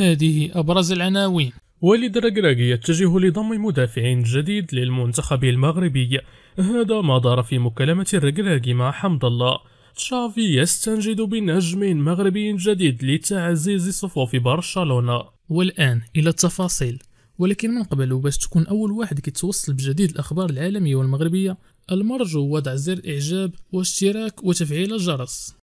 هذه أبرز العناوين وليد الركراكي يتجه لضم مدافع جديد للمنتخب المغربي هذا ما دار في مكالمة الركراكي مع حمد الله تشافي يستنجد بنجم مغربي جديد لتعزيز صفوف برشلونة والآن إلى التفاصيل ولكن من قبل باش تكون أول واحد كيتوصل بجديد الأخبار العالمية والمغربية المرجو وضع زر إعجاب واشتراك وتفعيل الجرس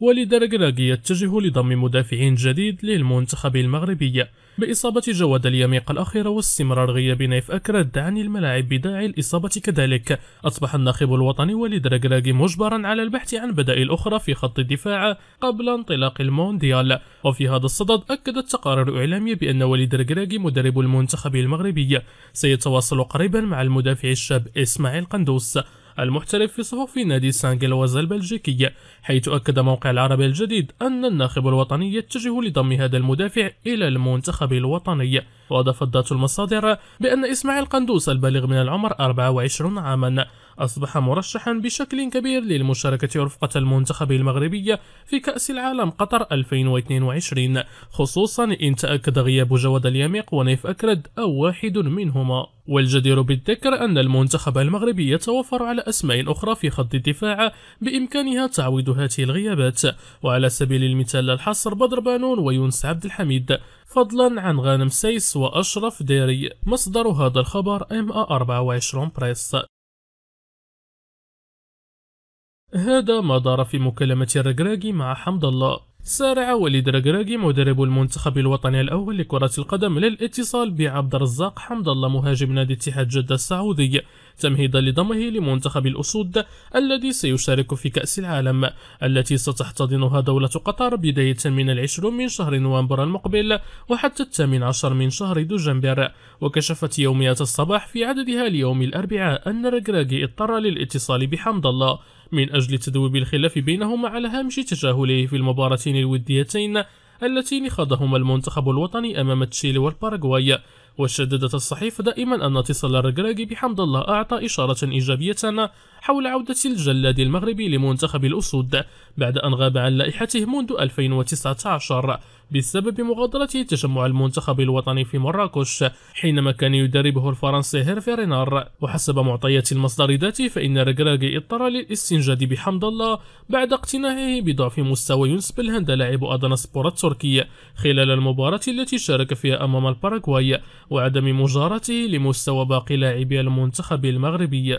ولدرجراجي يتجه لضم مدافع جديد للمنتخب المغربي بإصابة جواد اليميق الأخيرة واستمرار غياب نيف أكرد عن الملاعب بداعي الإصابة كذلك أصبح الناخب الوطني وليد ركراكي مجبرا على البحث عن بدائل أخرى في خط الدفاع قبل انطلاق المونديال وفي هذا الصدد أكدت تقارير إعلامية بأن وليد ركراكي مدرب المنتخب المغربي سيتواصل قريبا مع المدافع الشاب إسماعيل قندوس المحترف في صفوف نادي سانجلوزا البلجيكي حيث أكد موقع العربي الجديد أن الناخب الوطني يتجه لضم هذا المدافع إلى المنتخب الوطني وأضافت ذات المصادر بأن إسماعيل قندوس البالغ من العمر 24 عاما أصبح مرشحا بشكل كبير للمشاركة رفقة المنتخب المغربي في كأس العالم قطر 2022 خصوصا إن تأكد غياب جواد اليميق ونيف أكرد أو واحد منهما والجدير بالذكر أن المنتخب المغربي يتوفر على أسماء أخرى في خط الدفاع بإمكانها تعويض هذه الغيابات وعلى سبيل المثال الحصر بدر بانون ويونس عبد الحميد فضلا عن غانم سيس وأشرف ديري مصدر هذا الخبر MA24 بريس هذا ما دار في مكالمة الركراكي مع حمد الله سارع وليد رجراجي مدرب المنتخب الوطني الأول لكرة القدم للاتصال بعبد الرزاق حمد الله مهاجم نادي اتحاد جدة السعودي تمهيدا لضمه لمنتخب الأسود الذي سيشارك في كأس العالم التي ستحتضنها دولة قطر بداية من العشرون من شهر نوفمبر المقبل وحتى الثامن عشر من شهر دجنبر وكشفت يوميات الصباح في عددها ليوم الأربعاء أن رجراجي اضطر للاتصال بحمد الله من أجل تذويب الخلاف بينهما على هامش تجاهله في المباراتين الوديتين اللتين خاضهما المنتخب الوطني أمام تشيلي والباراغواي وشددت الصحيفة دائما أن اتصال الرجراجي بحمد الله أعطى إشارة إيجابية حول عودة الجلاد المغربي لمنتخب الأسود بعد أن غاب عن لائحته منذ 2019 بسبب مغادرته تجمع المنتخب الوطني في مراكش حينما كان يدربه الفرنسي هيرفي رينار وحسب معطيات المصدر ذاته فإن ركراكي اضطر للاستنجاد بحمد الله بعد اقتناعه بضعف مستوى يونس الهند لاعب أدنسبور التركي خلال المباراة التي شارك فيها أمام الباراغواي وعدم مجارته لمستوى باقي لاعبي المنتخب المغربي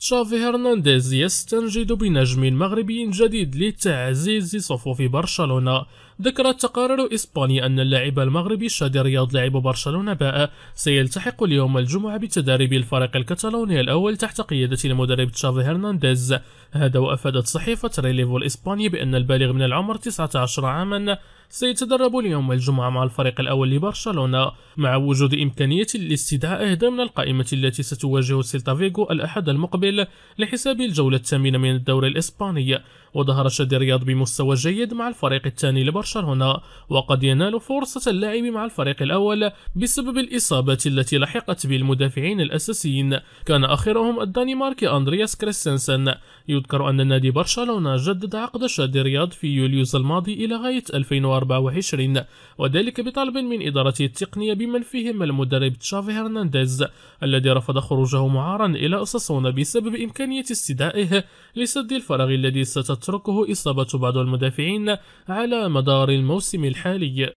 تشافي هرنانديز يستنجد بنجم مغربي جديد لتعزيز صفوف برشلونة ذكرت تقارير إسبانيا أن اللاعب المغربي شادي رياض لاعب برشلونة باء سيلتحق اليوم الجمعة بتدريب الفريق الكتالوني الأول تحت قيادة المدرب تشافي هرنانديز هذا وأفادت صحيفة ريليفو الإسباني بأن البالغ من العمر 19 عاما سيتدرب اليوم الجمعة مع الفريق الأول لبرشلونة مع وجود إمكانية الاستدعاء ضمن من القائمة التي ستواجه سيلتا فيغو الأحد المقبل لحساب الجولة الثامنة من الدوري الإسباني وظهر شادي رياض بمستوى جيد مع الفريق الثاني لبرشلونة المحشر هنا وقد ينال فرصة اللاعب مع الفريق الأول بسبب الإصابات التي لحقت بالمدافعين الأساسيين كان آخرهم الدنماركي أندرياس كريستنسن يذكر أن نادي برشلونة جدد عقد شادي رياض في يوليوز الماضي إلى غاية 2024 وذلك بطلب من إدارة التقنية بمن فيهم المدرب تشافي هرنانديز الذي رفض خروجه معارا إلى أساسونا بسبب إمكانية استدائه لسد الفراغ الذي ستتركه إصابة بعض المدافعين على مدى انتظار الموسم الحالي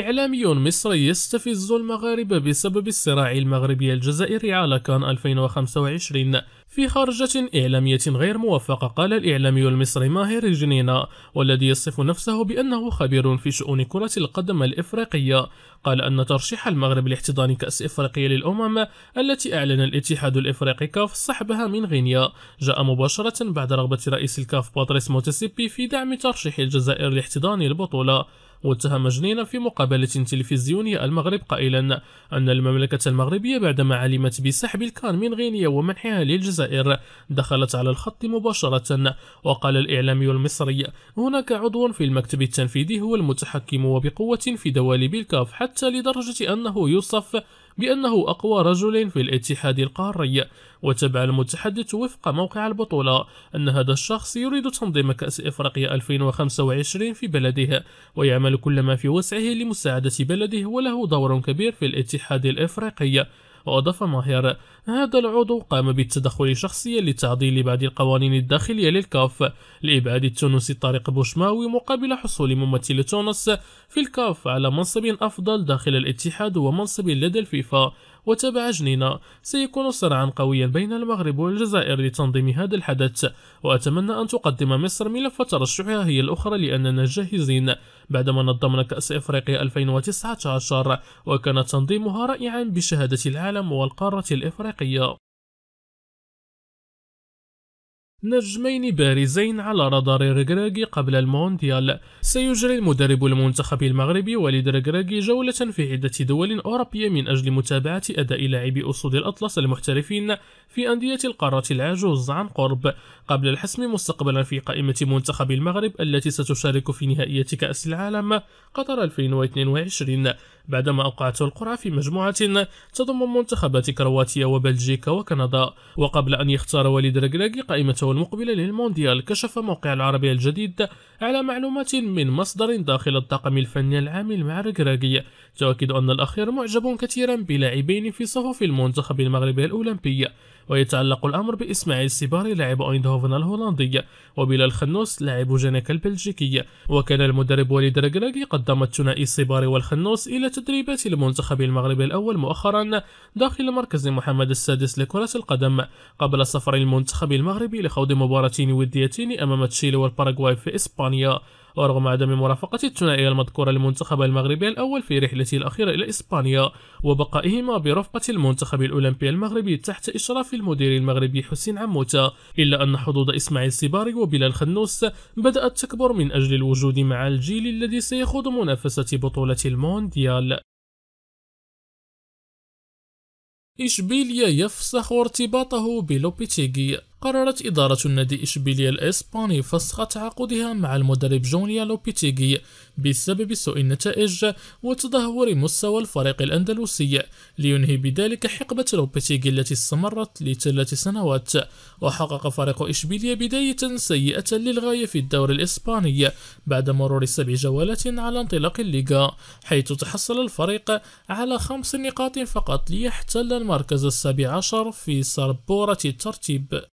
إعلامي مصري يستفز المغاربة بسبب الصراع المغربي الجزائري على كان 2025 في خرجة إعلامية غير موفقة قال الإعلامي المصري ماهر جنينا والذي يصف نفسه بأنه خبير في شؤون كرة القدم الإفريقية قال أن ترشيح المغرب لاحتضان كأس إفريقيا للأمم التي أعلن الاتحاد الإفريقي كاف سحبها من غينيا جاء مباشرة بعد رغبة رئيس الكاف باتريس موتسيبي في دعم ترشيح الجزائر لاحتضان البطولة واتهم جنينة في مقابلة تلفزيونية المغرب قائلا أن المملكة المغربية بعدما علمت بسحب الكان من غينيا ومنحها للجزائر دخلت على الخط مباشرة وقال الإعلامي المصري هناك عضو في المكتب التنفيذي هو المتحكم وبقوة في دوالب الكاف حتى لدرجة أنه يوصف بأنه أقوى رجل في الاتحاد القاري وتبع المتحدث وفق موقع البطولة أن هذا الشخص يريد تنظيم كأس إفريقيا 2025 في بلده ويعمل يفعل كل ما في وسعه لمساعدة بلده وله دور كبير في الاتحاد الإفريقي وأضاف ماهر هذا العضو قام بالتدخل شخصيا لتعديل بعض القوانين الداخلية للكاف لإبعاد التونسي طارق بوشماوي مقابل حصول ممثل تونس في الكاف على منصب أفضل داخل الاتحاد ومنصب لدى الفيفا وتابع جنينة سيكون صراعا قويا بين المغرب والجزائر لتنظيم هذا الحدث وأتمنى أن تقدم مصر ملف ترشحها هي الأخرى لأننا جاهزين بعدما نظمنا كأس إفريقيا 2019 وكان تنظيمها رائعا بشهادة العالم العالم والقارة الإفريقية نجمين بارزين على رادار ركراكي قبل المونديال سيجري المدرب المنتخب المغربي وليد ركراكي جولة في عدة دول أوروبية من أجل متابعة أداء لاعبي أسود الأطلس المحترفين في أندية القارة العجوز عن قرب قبل الحسم مستقبلا في قائمة منتخب المغرب التي ستشارك في نهائية كأس العالم قطر 2022 بعدما أوقعت القرعة في مجموعة تضم منتخبات كرواتيا وبلجيكا وكندا وقبل أن يختار وليد ركراكي قائمته المقبلة للمونديال كشف موقع العربية الجديد على معلومات من مصدر داخل الطاقم الفني العامل مع ركراكي تؤكد أن الأخير معجب كثيرا بلاعبين في صفوف المنتخب المغربي الأولمبي ويتعلق الأمر بإسماعيل سيباري لاعب أيندهوفن الهولندي وبلال الخنوس لاعب جنك البلجيكي وكان المدرب وليد ركراكي قدم الثنائي سيباري والخنوس إلى تدريبات المنتخب المغربي الأول مؤخرا داخل مركز محمد السادس لكرة القدم قبل سفر المنتخب المغربي لخوض تعود مباراتين وديتين أمام تشيلي والباراغواي في إسبانيا ورغم عدم مرافقة الثنائية المذكورة للمنتخب المغربي الأول في رحلته الأخيرة إلى إسبانيا وبقائهما برفقة المنتخب الأولمبي المغربي تحت إشراف المدير المغربي حسين عموتة إلا أن حظوظ إسماعيل سيباري وبلال خنوس بدأت تكبر من أجل الوجود مع الجيل الذي سيخوض منافسة بطولة المونديال إشبيليا يفسخ ارتباطه بلوبيتيغي قررت إدارة النادي إشبيلية الإسباني فسخ تعاقدها مع المدرب جونيا لوبيتيغي بسبب سوء النتائج وتدهور مستوى الفريق الأندلسي لينهي بذلك حقبة لوبيتيغي التي استمرت لثلاث سنوات وحقق فريق إشبيلية بداية سيئة للغاية في الدوري الإسباني بعد مرور سبع جولات على انطلاق الليغا حيث تحصل الفريق على خمس نقاط فقط ليحتل المركز السابع عشر في سربورة الترتيب